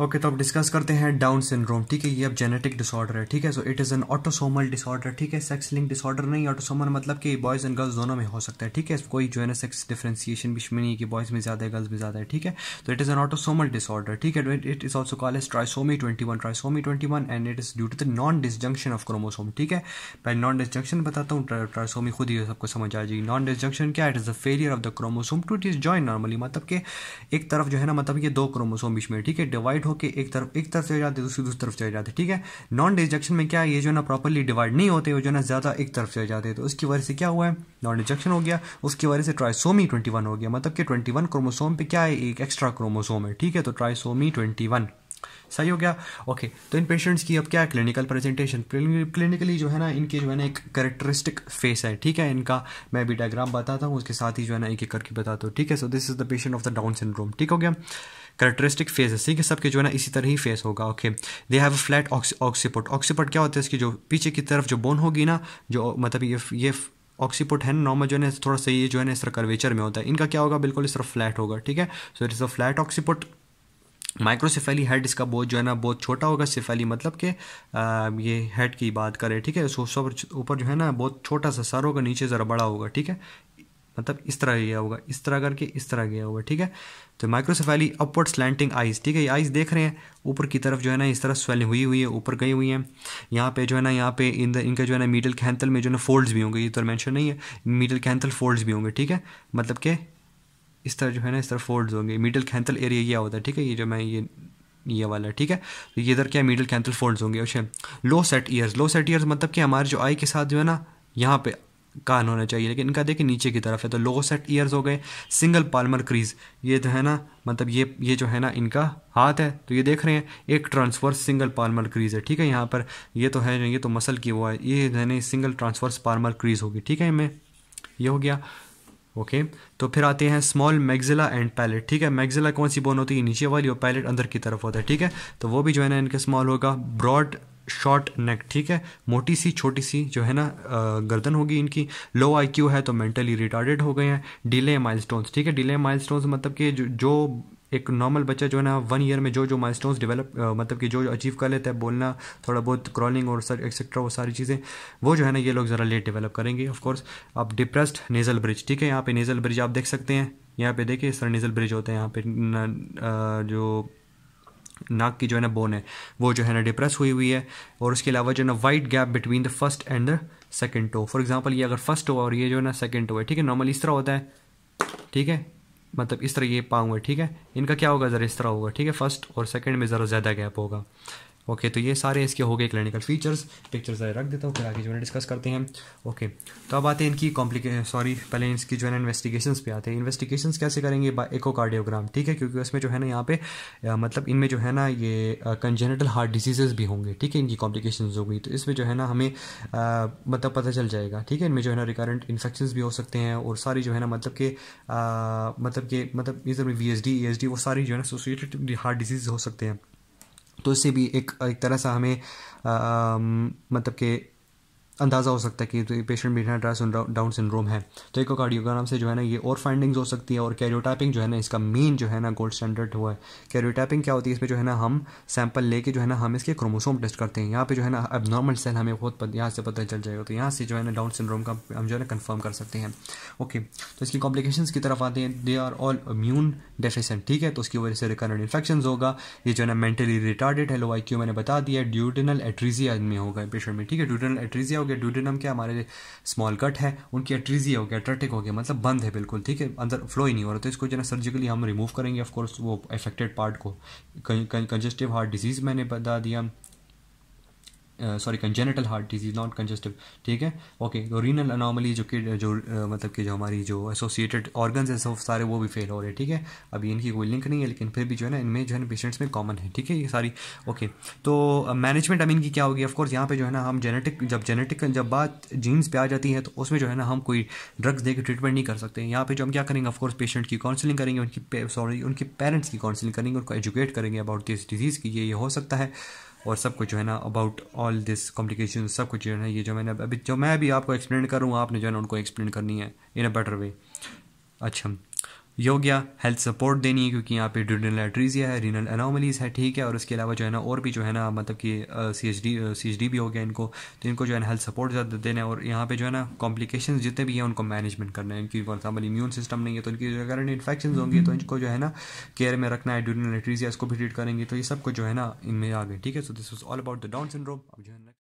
okay okay, तो अब discuss करते हैं डाउन सिंड्रोम ठीक है ये अब जेनेटिक डिसऑर्डर है ठीक है so it is an autosomal disorder ठीक है सेक्स लिंक डिसऑर्डर नहीं ऑटोसोमल मतलब कि बॉयज़ एंड गर्ल्स दोनों में हो सकता है ठीक है कोई जो है ना सेक्स डिफ्रेंसिएशन भी नहीं है कि बॉयज़ में ज़्यादा है गर्ल्स में ज़्यादा है ठीक है तो it is an autosomal disorder ठीक है it is also call as trisomy twenty one trisomy twenty one and it is due to the non disjunction of chromosome ठीक है मैं नॉन डिसजंक्शन बताता हूँ ट्राइसोमी खुद ही सबको समझ आ जाएगी नॉन डिसजंक्शन क्या it is a failure of the chromosome to it is join normally मतलब कि एक तरफ जो है ना मतलब ये दो क्रोमोसोम बीच में ठीक है डिवाइड डिवाइड होकर एक तरफ एक तरफ चले जाते दूसरी दूसरी तरफ चले जाते ठीक है नॉन डिजक्शन में क्या है ये जो ना प्रॉपरली डिवाइड नहीं होते जो ना ज़्यादा एक तरफ चले जाते तो उसकी वजह से क्या हुआ है नॉन डिजक्शन हो गया उसकी वजह से ट्राइसोमी ट्वेंटी हो गया मतलब कि ट्वेंटी वन क्रोमोसोम पे क्या है एक एक्स्ट्रा क्रोमोसोम है ठीक है तो ट्राइसोमी ट्वेंटी सही हो गया ओके तो इन पेशेंट्स की अब क्या है क्लिनिकल प्रेजेंटेशन क्लिनिकली जो है ना इनके जो है ना एक करेक्टरिस्टिक फेस है ठीक है इनका मैं भी डायग्राम बताता हूँ उसके साथ ही जो है ना एक एक करके बताता हूँ ठीक है so this is the patient of the Down syndrome ठीक हो गया करेक्टरिस्टिक फेस है ठीक है सबके जो है ना इसी तरह ही फेस होगा okay they have flat occiput occiput क्या होता है इसकी जो पीछे की तरफ जो बोन होगी ना जो मतलब ये ये ऑक्सीपोट है नॉर्मल जो है ना थोड़ा सा ये जो है ना इस तरह कर्वेचर में होता है इनका क्या होगा बिल्कुल इस तरह फ्लैट होगा ठीक है so it is a flat occiput microcephaly head इसका बहुत जो है ना बहुत छोटा होगा सिफेली मतलब कि ये हेड की बात करें ठीक है सो सब ऊपर जो है ना बहुत छोटा सा सर होगा नीचे ज़रा बड़ा होगा ठीक है मतलब इस तरह गया होगा इस तरह करके इस तरह गया होगा ठीक है तो माइक्रोसेफेली अपवर्ड स्लैंटिंग आइज ठीक है ये आइज देख रहे हैं ऊपर की तरफ जो है ना इस तरह स्वेलिंग हुई हुई है ऊपर गई हुई है यहाँ पे जो है ना यहाँ पे इन द इनका जो है ना मीडल कैंथल में जो है ना फोल्ड्स भी होंगे ये तो मैंशन नहीं है मीडल कैंथल फोल्ड्स भी होंगे ठीक है मतलब के इस तरह जो है ना इस तरह फोल्ड्स होंगे मीडल कैंथल एरिया यह होता है ठीक है ये जो मैं ये ये वाला ठीक है तो ये इधर क्या मीडल कैंथल फोल्ड्स होंगे अच्छा low set ears low set ears मतलब कि हमारे जो आई के साथ जो है ना यहाँ पे कान होना चाहिए लेकिन इनका देखिए नीचे की तरफ है तो लो सेट ईयर्स हो गए सिंगल पालमर क्रीज ये तो है ना मतलब ये ये जो है ना इनका हाथ है तो ये देख रहे हैं एक ट्रांसवर्स सिंगल पालमर क्रीज है ठीक है यहाँ पर ये तो है ये तो मसल की वो है ये है ना सिंगल ट्रांसवर्स पालमर क्रीज होगी ठीक है इनमें ये हो गया ओके तो फिर आते हैं स्मॉल मैगजिला एंड पैलेट ठीक है मैगजिला कौन सी बोन होती है नीचे वाली और पैलेट अंदर की तरफ होता है ठीक है तो वो भी जो है ना इनके स्मॉल होगा ब्रॉड शॉर्ट नेक ठीक है मोटी सी छोटी सी जो है ना गर्दन होगी इनकी लो आईक्यू है तो मेंटली रिटार्डेड हो गए हैं डिले माइलस्टोन्स ठीक है डिले माइलस्टोन्स मतलब कि जो, जो एक नॉर्मल बच्चा जो है ना वन ईयर में जो जो माइल डेवलप मतलब कि जो जो अचीव कर लेता है बोलना थोड़ा बहुत क्रॉलिंग और सर एक्सेट्रा वो सारी चीज़ें वो जो है ना ये लोग ज़रा लेट डेवलप करेंगे ऑफकोर्स आप डिप्रेस्ड नेज़ल ब्रिज ठीक है यहाँ पे नेज़ल ब्रिज आप देख सकते हैं यहाँ पे देखिए सर नेज़ल ब्रिज होते हैं यहाँ पे न, जो नाक की जो है ना बोन है वो जो है ना डिप्रेस हुई हुई है और उसके अलावा जो है ना white gap between the first and the second toe for example ये अगर फर्स्ट टो और ये जो है ना सेकेंड टो है ठीक है नॉर्मल इस तरह होता है ठीक है मतलब इस तरह ये पाऊँगा ठीक है इनका क्या होगा ज़रा इस तरह होगा ठीक है फर्स्ट और सेकंड में ज़रा ज़्यादा गैप होगा ओके तो ये सारे इसके हो गए क्लिनिकल फीचर्स पिक्चर्स रख देता हूँ फिर आगे जो है डिस्कस करते हैं ओके तो अब आते हैं इनकी कॉम्प्लिके सॉरी पहले इसकी जो है ना इन्वेस्टिगेशन पे आते हैं इन्वेस्टिगेशन कैसे करेंगे एकोकार्डियोग्राम ठीक है क्योंकि उसमें जो है ना यहाँ पे आ, मतलब इनमें जो है ना ये कंजेनेटल हार्ट डिजीजेज़ भी होंगे ठीक है इनकी कॉम्प्लिकेशन होगी तो इसमें जो है ना हमें आ, मतलब पता चल जाएगा ठीक है इनमें जो है ना रिकारेंट इन्फेक्शन भी हो सकते हैं और सारी जो है ना मतलब के मतलब के मतलब इस V S D E S D वो सारी जो है ना एसोसिएटेड हार्ट डिजीज हो सकते हैं तो इससे भी एक एक तरह से हमें आ, मतलब कि अंदाज़ा हो सकता है कि तो पेशेंट बिना ड्रास डाउन सिंड्रोम है तो एक कार्डियोग्राम से जो है ना ये और फाइंडिंग्स हो सकती है और कैरियोटाइपिंग जो है ना इसका मेन जो है ना गोल्ड स्टैंडर्ड हुआ है कैरियोटाइपिंग क्या होती है इसमें जो है ना हम सैंपल लेके जो है ना हम इसके क्रोमोसोम टेस्ट करते हैं यहाँ पे जो है ना अब नॉर्मल सेल हमें बहुत यहाँ से पता चल जाएगा तो यहाँ से जो है ना डाउन सिंड्रोम का हम जो है ना कन्फर्म कर सकते हैं ओके तो इसकी कॉम्प्लिकेशन की तरफ आते हैं they are all immune deficient ठीक है तो उसकी वजह से रिकरेंट इन्फेक्शन होगा ये जो है ना मेंटली रिटार्डेड है लो आई मैंने बता दिया ड्यूटिनल एट्रीजिया में होगा पेशेंट में ठीक है ड्यूटिनल एट्रीजिया हो गया ड्यूडेनम के हमारे स्मॉल कट है उनकी एट्रीजी हो गया ट्रेटिक हो गया मतलब बंद है बिल्कुल ठीक है अंदर फ्लो ही नहीं हो रहा तो इसको जो है सर्जिकली हम रिमूव करेंगे ऑफकोर्स वो अफेक्टेड पार्ट को कंजेस्टिव हार्ट डिजीज़ मैंने बता दिया sorry congenital heart disease not congestive ठीक है ओके तो रीनल अनोमली जो कि जो uh, मतलब कि जो हमारी जो एसोसिएटेड ऑर्गन्स है सब सारे वो भी फेल हो रहे हैं ठीक है अभी इनकी कोई लिंक नहीं है लेकिन फिर भी जो है ना इनमें जो है ना पेशेंट्स में कॉमन है ठीक है ये सारी ओके तो मैनेजमेंट अब इनकी की क्या होगी ऑफकोर्स यहाँ पे जो है ना हम जेनेटिक जब जेनेटिक जब बात जीन्स पर आ जाती है तो उसमें जो है ना हम कोई ड्रग्स देकर ट्रीटमेंट नहीं कर सकते यहाँ पर जो हम क्या करेंगे ऑफकोर्स पेशेंट की काउंसलिंग करेंगे उनकी सॉरी उनके पेरेंट्स की काउंसलिंग करेंगे उनको एजुकेट करेंगे अबाउट दिस डिजीज़ की ये ये हो सकता है और सब कुछ जो है ना अबाउट ऑल दिस कॉम्प्लिकेशन सब कुछ जो है ना ये जो मैंने अभी जो मैं अभी आपको एक्सप्लेन करूँ आपने जो है ना उनको एक्सप्लेन करनी है इन अ बेटर वे अच्छा योग्या हेल्थ सपोर्ट देनी है क्योंकि यहाँ पे ड्यूनल एट्रीजिया है रीनल एनोमलीज है ठीक है और इसके अलावा जो है ना और भी जो है ना मतलब कि C H D C H D भी हो गया इनको तो इनको जो है ना हेल्थ सपोर्ट ज़्यादा देना है और यहाँ पे जो है ना कॉम्प्लिकेशन जितने भी हैं उनको मैनेजमेंट करना है इनकी फॉर एग्जाम्पल इम्यून सिस्टम नहीं है तो इनकी अगर इन्फेक्शन होंगी तो इनको जो है ना केयर में रखना है ड्यूरिनल एट्रीजिया इसको भी ट्रीट करेंगे तो ये कुछ जो है ना इनमें आ गए ठीक है so this was all about the Down syndrome अब जो है